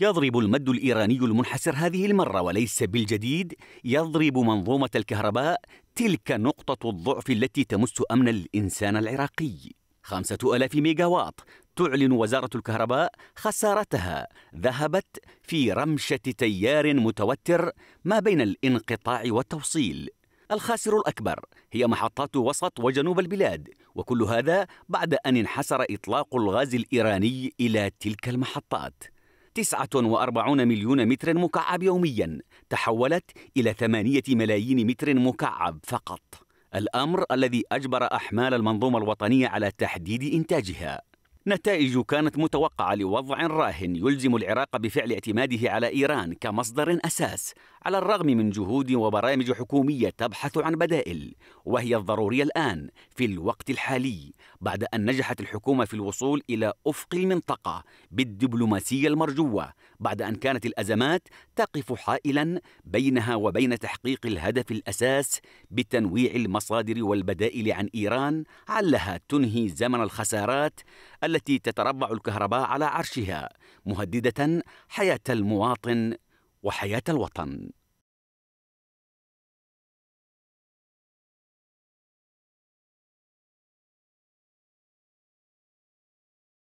يضرب المد الإيراني المنحسر هذه المرة وليس بالجديد يضرب منظومة الكهرباء تلك نقطة الضعف التي تمس أمن الإنسان العراقي خمسة ألاف ميجاوات تعلن وزارة الكهرباء خسارتها ذهبت في رمشة تيار متوتر ما بين الانقطاع والتوصيل الخاسر الأكبر هي محطات وسط وجنوب البلاد وكل هذا بعد أن انحسر إطلاق الغاز الإيراني إلى تلك المحطات 49 مليون متر مكعب يوميا تحولت إلى 8 ملايين متر مكعب فقط الأمر الذي أجبر أحمال المنظومة الوطنية على تحديد إنتاجها نتائج كانت متوقعة لوضع راهن يلزم العراق بفعل اعتماده على إيران كمصدر أساس على الرغم من جهود وبرامج حكومية تبحث عن بدائل وهي الضرورية الآن في الوقت الحالي بعد أن نجحت الحكومة في الوصول إلى أفق المنطقة بالدبلوماسية المرجوة بعد ان كانت الازمات تقف حائلا بينها وبين تحقيق الهدف الاساس بتنويع المصادر والبدائل عن ايران علها تنهي زمن الخسارات التي تتربع الكهرباء على عرشها مهدده حياه المواطن وحياه الوطن